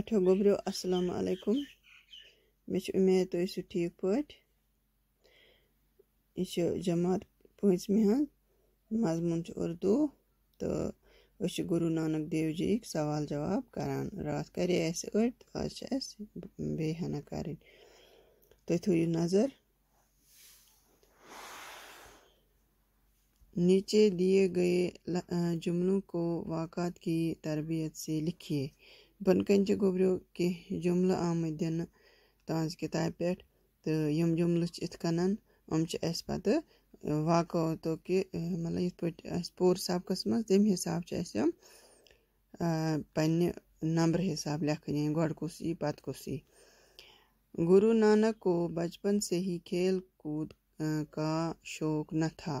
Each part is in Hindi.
ઠો ગોબરો અસલામ عليكم મેં તો ઈસુ ઠીક પડ ઈસુ જમાત પોઈન્ટ મે હૈ માસમું اردو તો ઉસ ગુરુ નાનક દેવજી એક સવાલ જવાબ કરાન રાત કરી એસે ઉર્દુ વાચ એસે બેહના કરી તો થી નજર નીચે دیے گئے جملوں کو વાકાત કી તરબિયત સે લખીયે بۄنہٕ گوٚبریو کینٛہہ جُملہٕ آمٕتۍ دِنہٕ تٕہٕنٛز کِتابہِ پٮ۪ٹھ تہٕ یِم جُملہٕ چھِ یِتھ کَنَن یِم چھِ اَسہِ پَتہٕ واقعاتو کہِ مطلب یِتھ پٲٹھۍ اَسہِ پوٗرٕ سبقَس منٛز تَمہِ حِساب چھِ اَسہِ یِم پنٛنہِ نمبرٕ حِساب لیکھٕنۍ یعنی گۄڈٕ کُس یی پَتہٕ کُس یی गुरु नानक को बचपन से ही खेल कूद का शौक न था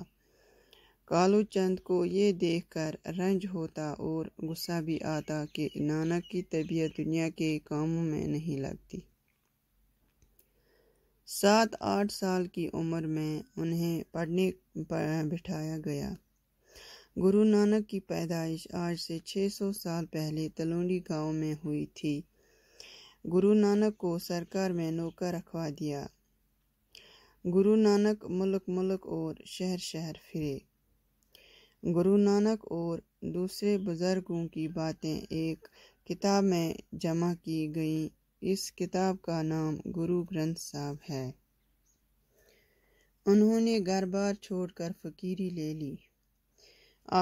कालू चंद को ये देखकर रंज होता और गुस्सा भी आता कि नाना की तबीयत दुनिया के कामों में नहीं लगती सात आठ साल की उम्र में उन्हें पढ़ने बिठाया गया गुरु नानक की पैदाइश आज से 600 साल पहले तलोंडी गांव में हुई थी गुरु नानक को सरकार में नौकर रखवा दिया गुरु नानक मुल्क मुल्क और शहर शहर फिरे गुरु नानक और दूसरे बुज़ुर्गों की बातें एक किताब में जमा की गई इस किताब का नाम गुरु ग्रंथ साहब है उन्होंने घर बार छोड़कर फकीरी ले ली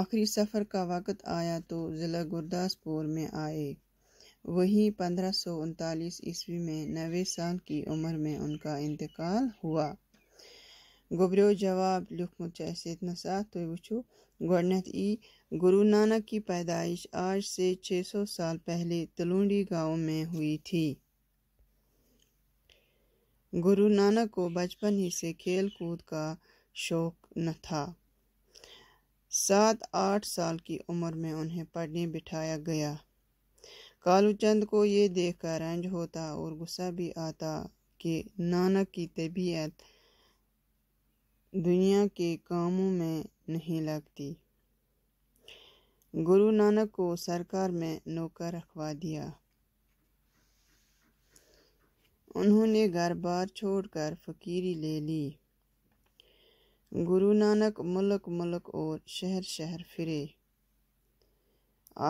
आखिरी सफ़र का वक़्त आया तो ज़िला गुरदासपुर में आए वहीं पंद्रह सौ ईस्वी में नवे साल की उम्र में उनका इंतकाल हुआ گوٚبریو جواب لیوٗکھمُت چھُ اَسہِ ییٚتہِ نَسا تُہۍ وٕچھِو گۄڈٕنٮ۪تھ ای گُروٗ نانک کی پیدایش آج سے چھے سو سال پہلے تلونڈی گاؤں میں ہوئی تھی गुरु नानक को बचपन ही से खेल कूद का शौक न था सात आठ साल की उम्र में उन्हें पढ़ने बिठाया गया कालूचंद को ये देखकर रंज होता और गुस्सा भी आता कि नानक की तबीयत दुनिया के कामों में नहीं लगती गुरु नानक को सरकार में नौकर रखवा दिया उन्होंने घर बार छोड़कर फकीरी ले ली गुरु नानक मुल्क मुल्क और शहर शहर फिरे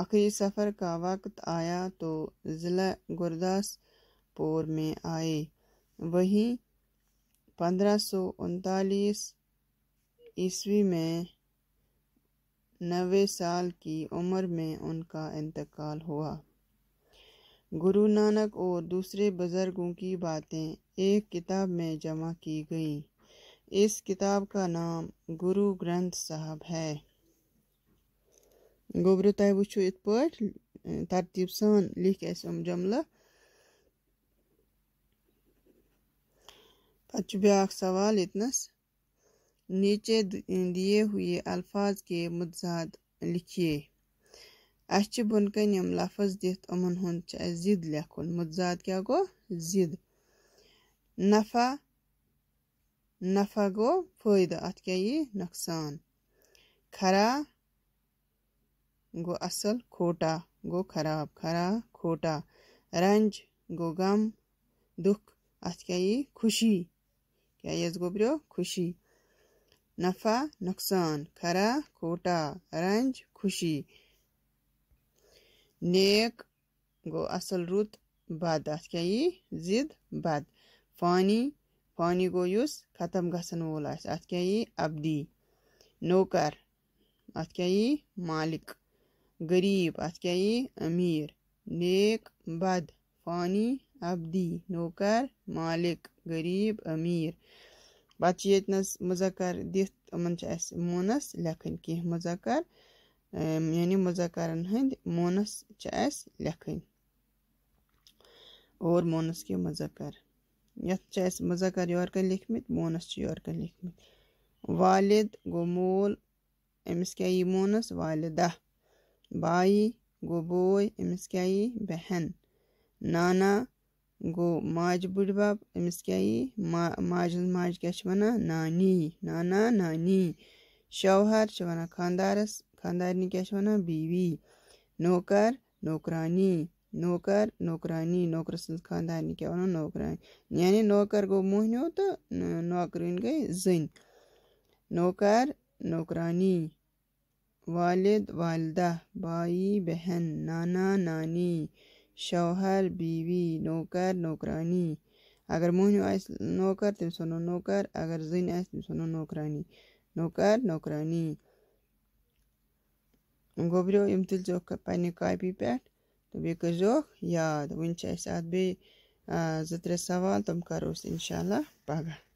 आखिरी सफ़र का वक्त आया तो ज़िला गुरदासपुर में आए वहीं पंद्रह उनतालीस ईस्वी में नवे साल की उम्र में उनका इंतकाल हुआ गुरु नानक और दूसरे बुज़ुर्गों की बातें एक किताब में जमा की गई इस किताब का नाम गुरु ग्रंथ साहब है गोबर तुम वो इत पर्तीब सान लिख अम जमला अचबाक सवाल इतनस नीचे दिए हुए अल्फाज के मुजाद लिखिए अस बन कन लफज दिथ जिद लखन मुजाद क्या गो जिद नफा नफा गो फायद अत क्या ये नुकसान खरा गो असल खोटा गो खराब खरा खोटा रंज गो गम दुख अत क्या ये खुशी क्या यस गोबरियो खुशी नफा नुकसान खरा खोटा रंज खुशी नेक गो असल रुत बद क्या यी जिद बद फानी फानी गो युस खत्म गसन वोल अत क्या यी अबदी नौकर अत क्या यी मालिक गरीब अत क्या यी अमीर नेक बद फानी अब्दी नौकर मालिक गरीब अमीर पत येतनस मुजकर दिन मोनस लेखन कह मुजकर यानि मुजकरन हंद मोनस लखन और मोनस के मुजकर ये मुजकर योरक लिखमित मोनस योरक लिखमित वालिद गो मोल अमस क्या यी मोनस वालदा बाई गो बोय अमस क्या यह बहन नाना گوٚو ماجہِ بٕڈبَب أمِس کیٛاہ یی ما ماجہِ ہٕنٛز ماجہِ کیٛاہ چھِ وَنان نانی نانا نانی شوہر چھِ وَنان خانٛدارَس خانٛدارنہِ کیٛاہ چھِ وَنان بیٖوی نوکر نوکرانی نوکر نوکرانی نوکرٕ سٕنٛز خانٛدارنہِ کیٛاہ وَنان نوکران یعنی نوکر گوٚو موہنیوٗ تہٕ نوکرٲنۍ گٔے زٔنۍ نوکر نوکرانی والِد والدہ بھایی بہن نانا نانی शौहर बीवी नौकर नौकरानी अगर मोहन नौकर तम वो नौकर अगर जन तम वो नौकरानी नौकर नौकरानी गोबरो यम तुलजो पन्ने कापी पे तो बे करजो याद वन अत बे जो त्रे सवाल तम करो इनशाला पगह